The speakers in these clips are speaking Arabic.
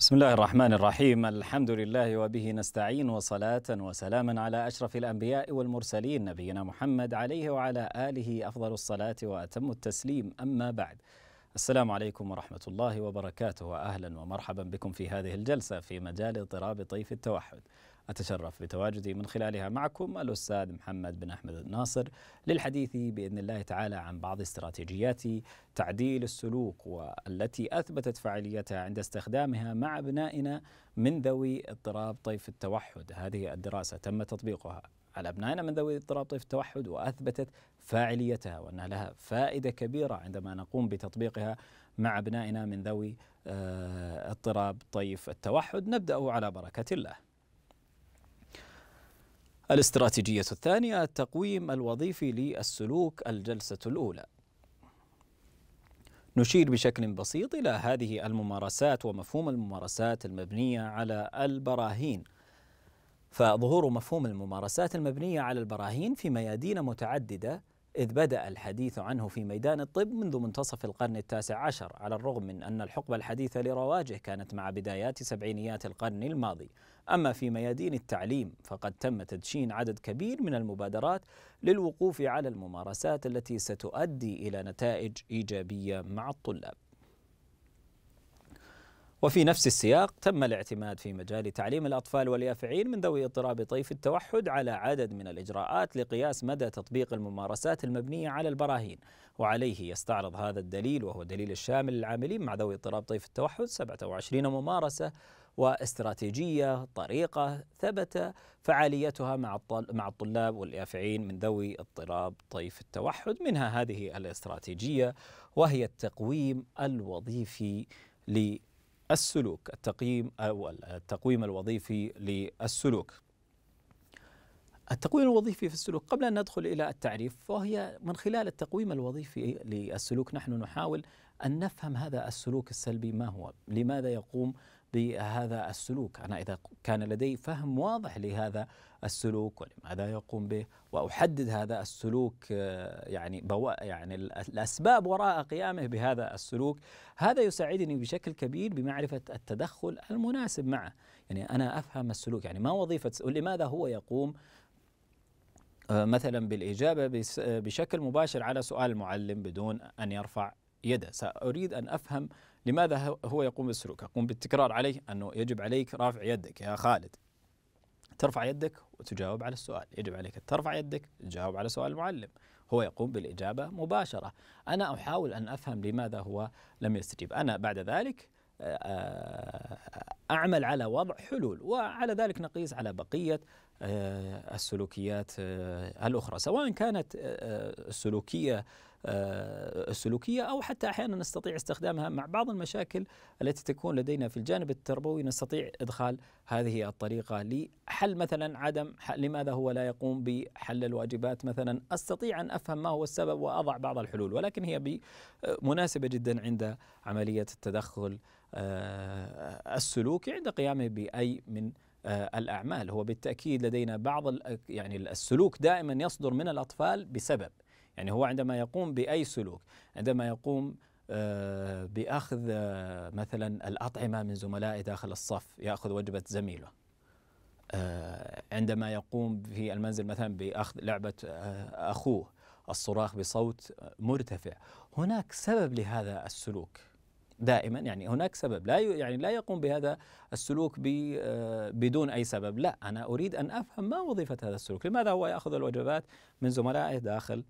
بسم الله الرحمن الرحيم الحمد لله وبه نستعين وصلاة وسلاما على أشرف الأنبياء والمرسلين نبينا محمد عليه وعلى آله أفضل الصلاة وأتم التسليم أما بعد السلام عليكم ورحمة الله وبركاته وأهلا ومرحبا بكم في هذه الجلسة في مجال اضطراب طيف التوحد أتشرف بتواجدي من خلالها معكم الأستاذ محمد بن أحمد الناصر للحديث بإذن الله تعالى عن بعض استراتيجيات تعديل السلوك والتي أثبتت فعاليتها عند استخدامها مع أبنائنا من ذوي اضطراب طيف التوحد هذه الدراسة تم تطبيقها على أبنائنا من ذوي اضطراب طيف التوحد وأثبتت فاعليتها وأنها لها فائدة كبيرة عندما نقوم بتطبيقها مع أبنائنا من ذوي آه، اضطراب طيف التوحد نبدأ على بركة الله الاستراتيجية الثانية التقويم الوظيفي للسلوك الجلسة الأولى نشير بشكل بسيط إلى هذه الممارسات ومفهوم الممارسات المبنية على البراهين فظهور مفهوم الممارسات المبنية على البراهين في ميادين متعددة إذ بدأ الحديث عنه في ميدان الطب منذ منتصف القرن التاسع عشر على الرغم من أن الحقبة الحديثة لرواجه كانت مع بدايات سبعينيات القرن الماضي أما في ميادين التعليم فقد تم تدشين عدد كبير من المبادرات للوقوف على الممارسات التي ستؤدي إلى نتائج إيجابية مع الطلاب وفي نفس السياق تم الاعتماد في مجال تعليم الأطفال واليافعين من ذوي اضطراب طيف التوحد على عدد من الإجراءات لقياس مدى تطبيق الممارسات المبنية على البراهين وعليه يستعرض هذا الدليل وهو دليل الشامل للعاملين مع ذوي اضطراب طيف التوحد 27 ممارسة واستراتيجية طريقة ثبت فعاليتها مع مع الطلاب واليافعين من ذوي اضطراب طيف التوحد منها هذه الاستراتيجية وهي التقويم الوظيفي السلوك التقييم أو التقويم الوظيفي للسلوك التقويم الوظيفي في السلوك قبل أن ندخل إلى التعريف فهي من خلال التقويم الوظيفي للسلوك نحن نحاول أن نفهم هذا السلوك السلبي ما هو لماذا يقوم بهذا السلوك أنا إذا كان لدي فهم واضح لهذا السلوك ولماذا يقوم به وأحدد هذا السلوك آه، يعني بو يعني الأسباب وراء قيامه بهذا السلوك هذا يساعدني بشكل كبير بمعرفة التدخل المناسب معه يعني أنا أفهم السلوك يعني ما وظيفة لماذا هو يقوم آه، مثلا بالإجابة آه، بشكل مباشر على سؤال المعلم بدون أن يرفع يده سأريد أن أفهم لماذا هو يقوم بالسلوك أقوم بالتكرار عليه أنه يجب عليك رافع يدك يا خالد ترفع يدك وتجاوب على السؤال يجب عليك ترفع يدك تجاوب على سؤال المعلم هو يقوم بالإجابة مباشرة أنا أحاول أن أفهم لماذا هو لم يستجيب أنا بعد ذلك آه، آه، اعمل على وضع حلول وعلى ذلك نقيس على بقيه آه، السلوكيات آه، الاخرى سواء كانت آه، السلوكيه السلوكيه او حتى احيانا نستطيع استخدامها مع بعض المشاكل التي تكون لدينا في الجانب التربوي نستطيع ادخال هذه الطريقه لحل مثلا عدم لماذا هو لا يقوم بحل الواجبات مثلا استطيع ان افهم ما هو السبب واضع بعض الحلول ولكن هي مناسبه جدا عند عمليه التدخل آه، السلوك عند قيامه بأي من آه، الأعمال هو بالتأكيد لدينا بعض يعني السلوك دائما يصدر من الأطفال بسبب يعني هو عندما يقوم بأي سلوك عندما يقوم آه، بأخذ مثلا الأطعمة من زملائه داخل الصف يأخذ وجبة زميله عندما يقوم في المنزل مثلا بأخذ لعبة أخوه الصراخ بصوت مرتفع هناك سبب لهذا السلوك دائما يعني هناك سبب لا يعني لا يقوم بهذا السلوك آه، بدون اي سبب لا انا اريد ان افهم ما وظيفه هذا السلوك لماذا هو ياخذ الوجبات من زملائه داخل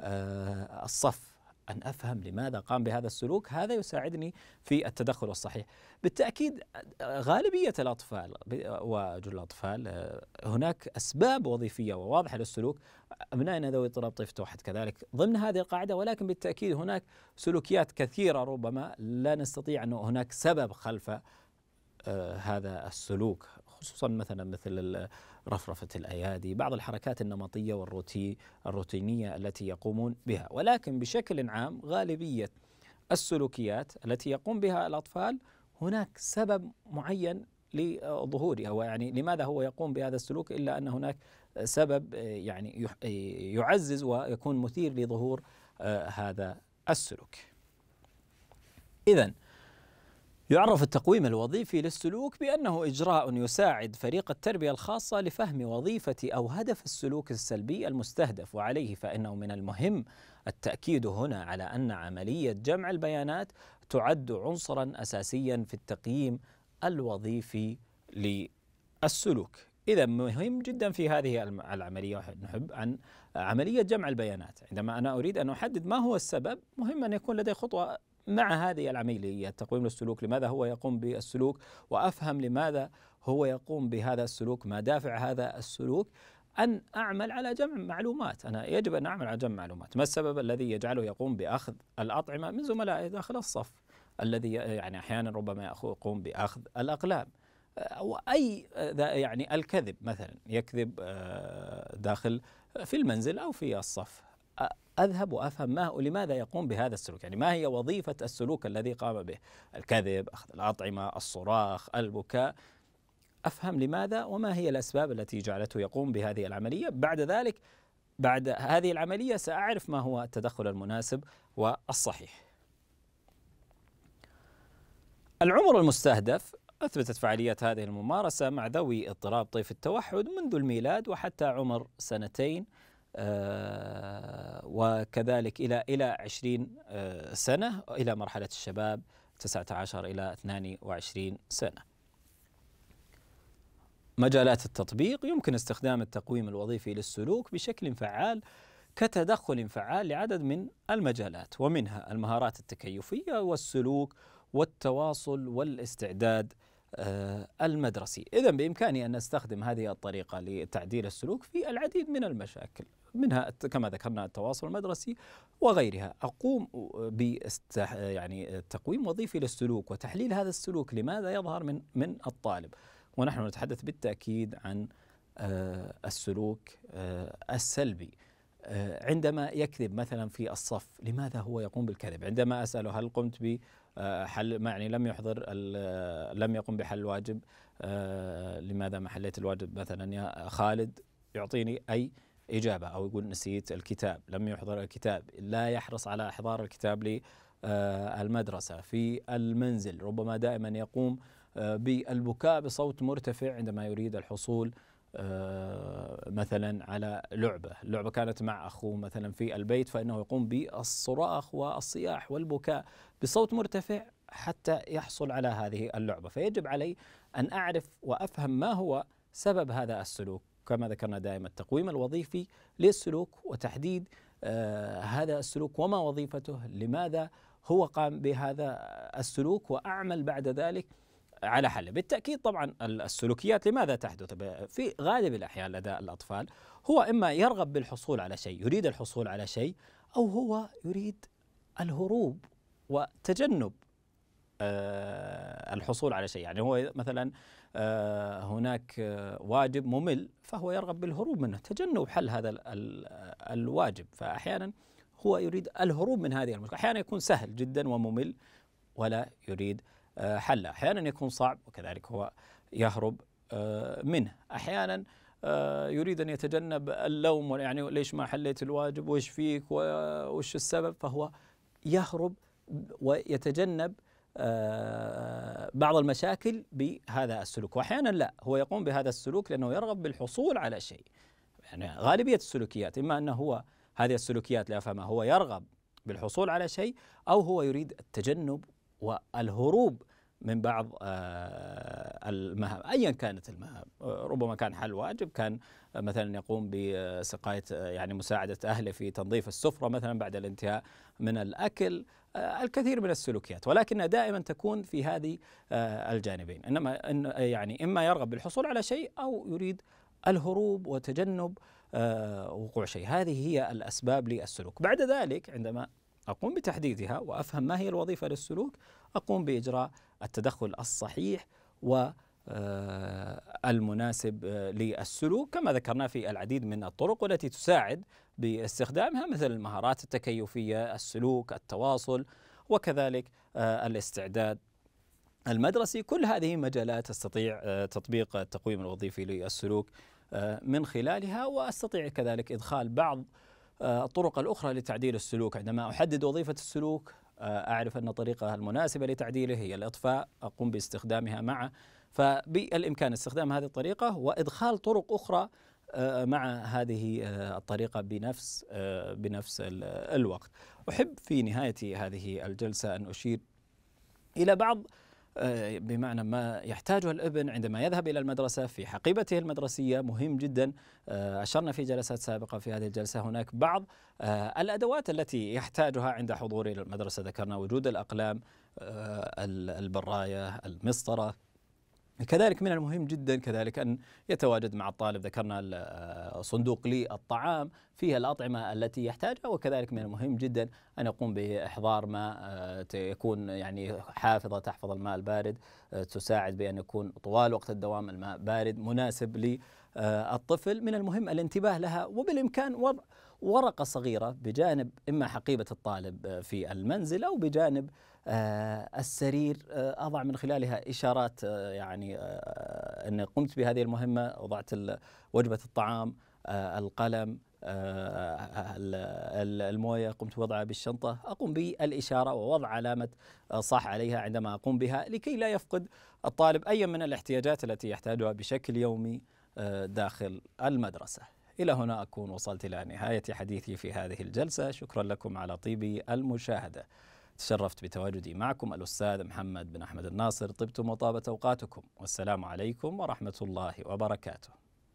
آه، الصف أن أفهم لماذا قام بهذا السلوك هذا يساعدني في التدخل الصحيح بالتأكيد غالبية الأطفال وجل الأطفال هناك أسباب وظيفية وواضحة للسلوك أبنائنا ذوي اضطراب طيف توحد كذلك ضمن هذه القاعدة ولكن بالتأكيد هناك سلوكيات كثيرة ربما لا نستطيع أن هناك سبب خلف آه، هذا السلوك خصوصا مثلا مثل رفرفة الأيادي بعض الحركات النمطية والروتي الروتينية التي يقومون بها ولكن بشكل عام غالبية السلوكيات التي يقوم بها الأطفال هناك سبب معين لظهورها ويعني لماذا هو يقوم بهذا السلوك إلا أن هناك سبب يعني يعزز ويكون مثير لظهور آه، هذا السلوك إذا يعرف التقويم الوظيفي للسلوك بأنه إجراء يساعد فريق التربية الخاصة لفهم وظيفة أو هدف السلوك السلبي المستهدف وعليه فإنه من المهم التأكيد هنا على أن عملية جمع البيانات تعد عنصرا أساسيا في التقييم الوظيفي للسلوك إذا مهم جدا في هذه العملية نحب عن عملية جمع البيانات عندما أنا أريد أن أحدد ما هو السبب مهم أن يكون لدي خطوة مع هذه العملية تقويم للسلوك لماذا هو يقوم بالسلوك وأفهم لماذا هو يقوم بهذا السلوك ما دافع هذا السلوك أن أعمل على جمع معلومات أنا يجب أن أعمل على جمع معلومات ما السبب الذي يجعله يقوم بأخذ الأطعمة من زملائه داخل الصف الذي يعني أحيانا ربما يقوم بأخذ الأقلام أو أي يعني الكذب مثلا يكذب آه، داخل في المنزل أو في الصف أذهب وأفهم ما لماذا يقوم بهذا السلوك يعني ما هي وظيفة السلوك الذي قام به الكذب أخذ الأطعمة الصراخ البكاء أفهم لماذا وما هي الأسباب التي جعلته يقوم بهذه العملية بعد ذلك بعد هذه العملية سأعرف ما هو التدخل المناسب والصحيح العمر المستهدف أثبتت فعالية هذه الممارسة مع ذوي اضطراب طيف التوحد منذ الميلاد وحتى عمر سنتين آه، وكذلك إلى إلى 20 آه، سنة إلى مرحلة الشباب 19 إلى 22 سنة مجالات التطبيق يمكن استخدام التقويم الوظيفي للسلوك بشكل فعال كتدخل فعال لعدد من المجالات ومنها المهارات التكيفيه والسلوك والتواصل والاستعداد آه، المدرسي إذا بإمكاني أن أستخدم هذه الطريقة لتعديل السلوك في العديد من المشاكل منها كما ذكرنا التواصل المدرسي وغيرها اقوم ب يعني تقويم وظيفي للسلوك وتحليل هذا السلوك لماذا يظهر من من الطالب ونحن نتحدث بالتاكيد عن آه، السلوك آه، السلبي عندما يكذب مثلا في الصف لماذا هو يقوم بالكذب عندما اساله هل قمت ب حل يعني لم يحضر لم يقم بحل الواجب آه، لماذا ما حليت الواجب مثلا يا خالد يعطيني اي اجابه او يقول نسيت الكتاب لم يحضر الكتاب لا يحرص على احضار الكتاب للمدرسه آه، في المنزل ربما دائما يقوم آه، بالبكاء بصوت مرتفع عندما يريد الحصول آه، مثلا على لعبة اللعبة كانت مع أخوه مثلا في البيت فإنه يقوم بالصراخ والصياح والبكاء بصوت مرتفع حتى يحصل على هذه اللعبة فيجب علي أن أعرف وأفهم ما هو سبب هذا السلوك كما ذكرنا دائما التقويم الوظيفي للسلوك وتحديد آه، هذا السلوك وما وظيفته لماذا هو قام بهذا السلوك وأعمل بعد ذلك على حل بالتأكيد طبعا السلوكيات لماذا تحدث في غالب الأحيان لدى الأطفال هو إما يرغب بالحصول على شيء يريد الحصول على شيء أو هو يريد الهروب وتجنب آه، الحصول على شيء يعني هو مثلا آه، هناك واجب ممل فهو يرغب بالهروب منه تجنب حل هذا الواجب فأحيانا هو يريد الهروب من هذه المشكلة أحيانا يكون سهل جدا وممل ولا يريد آه، حله احيانا يكون صعب وكذلك هو يهرب آه، منه احيانا آه، يريد ان يتجنب اللوم يعني ليش ما حليت الواجب وش فيك وش السبب فهو يهرب ويتجنب بعض المشاكل بهذا السلوك واحيانا لا هو يقوم بهذا السلوك لانه يرغب بالحصول على شيء يعني غالبيه السلوكيات اما انه هو هذه السلوكيات لا فما هو يرغب بالحصول على شيء او هو يريد التجنب والهروب من بعض آه، المهام ايا كانت المهام آه، ربما كان حل واجب كان مثلا يقوم بسقايه آه، يعني مساعده اهله في تنظيف السفره مثلا بعد الانتهاء من الاكل الكثير من السلوكيات ولكنها دائما تكون في هذه الجانبين انما إن يعني اما يرغب بالحصول على شيء او يريد الهروب وتجنب وقوع شيء هذه هي الاسباب للسلوك بعد ذلك عندما أقوم بتحديدها وأفهم ما هي الوظيفة للسلوك أقوم بإجراء التدخل الصحيح و آه، المناسب آه، للسلوك كما ذكرنا في العديد من الطرق والتي تساعد باستخدامها مثل المهارات التكيفية السلوك التواصل وكذلك آه، الاستعداد المدرسي كل هذه مجالات استطيع تطبيق التقويم الوظيفي للسلوك من خلالها واستطيع كذلك ادخال بعض آه، الطرق الأخرى لتعديل السلوك عندما أحدد وظيفة السلوك آه، أعرف أن الطريقة المناسبة لتعديله هي الإطفاء أقوم باستخدامها معه فبالإمكان استخدام هذه الطريقة وإدخال طرق أخرى آه، مع هذه الطريقة بنفس بنفس الوقت أحب في نهاية هذه الجلسة أن أشير إلى بعض آه، بمعنى ما يحتاجه الابن عندما يذهب الى المدرسه في حقيبته المدرسيه مهم جدا آه، اشرنا في جلسات سابقه في هذه الجلسه هناك بعض آه، الادوات التي يحتاجها عند حضوره الى المدرسه ذكرنا وجود الاقلام البرايه المسطره كذلك من المهم جدا كذلك أن يتواجد مع الطالب ذكرنا آه، صندوق للطعام فيها الأطعمة التي يحتاجها وكذلك من المهم جدا أن يقوم بإحضار ماء يكون آه، يعني حافظة تحفظ الماء البارد آه، تساعد بأن يكون طوال وقت الدوام الماء بارد مناسب للطفل من المهم الانتباه لها وبالإمكان وضع ورقة صغيرة بجانب إما حقيبة الطالب آه، في المنزل أو بجانب آه، السرير آه، أضع من خلالها إشارات يعني أن قمت بهذه المهمة وضعت وجبة الطعام القلم المويه قمت بوضعها بالشنطه اقوم بالاشاره ووضع علامه صح عليها عندما اقوم بها لكي لا يفقد الطالب اي من الاحتياجات التي يحتاجها بشكل يومي داخل المدرسه إلى هنا أكون وصلت إلى نهاية حديثي في هذه الجلسة شكرا لكم على طيب المشاهدة تشرفت بتواجدي معكم الأستاذ محمد بن أحمد الناصر طبتم وطابت أوقاتكم والسلام عليكم ورحمة الله وبركاته